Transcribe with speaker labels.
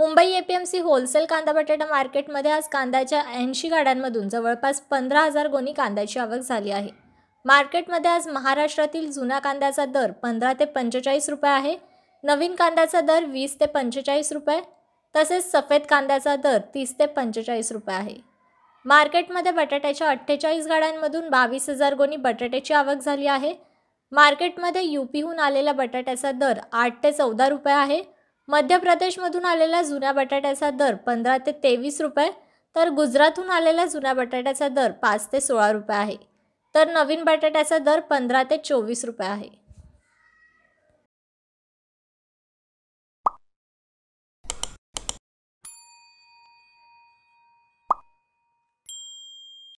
Speaker 1: Mumbai APMC wholesale कांदा बटाटा मार्केटमध्ये आज कांद्याच्या ऐंशी गाड्यांमधून जवळपास पंधरा हजार गोणी कांद्याची आवक झाली आहे मार्केटमध्ये आज महाराष्ट्रातील जुना कांद्याचा दर पंधरा ते पंचेचाळीस रुपये आहे नवीन कांद्याचा दर वीस ते पंचेचाळीस रुपये तसेच सफेद कांद्याचा दर तीस ते पंचेचाळीस रुपये आहे मार्केटमध्ये बटाट्याच्या अठ्ठेचाळीस गाड्यांमधून बावीस हजार गोणी बटाट्याची आवक झाली आहे मार्केटमध्ये यूपीहून आलेल्या बटाट्याचा दर आठ ते चौदा रुपये आहे मध्य प्रदेशमधून आलेल्या जुन्या बटाट्याचा दर पंधरा ते तेवीस रुपये तर गुजरातहून आलेल्या जुन्या बटाट्याचा दर पाच ते सोळा रुपये आहे तर नवीन बटाट्याचा दर पंधरा ते चोवीस रुपये आहे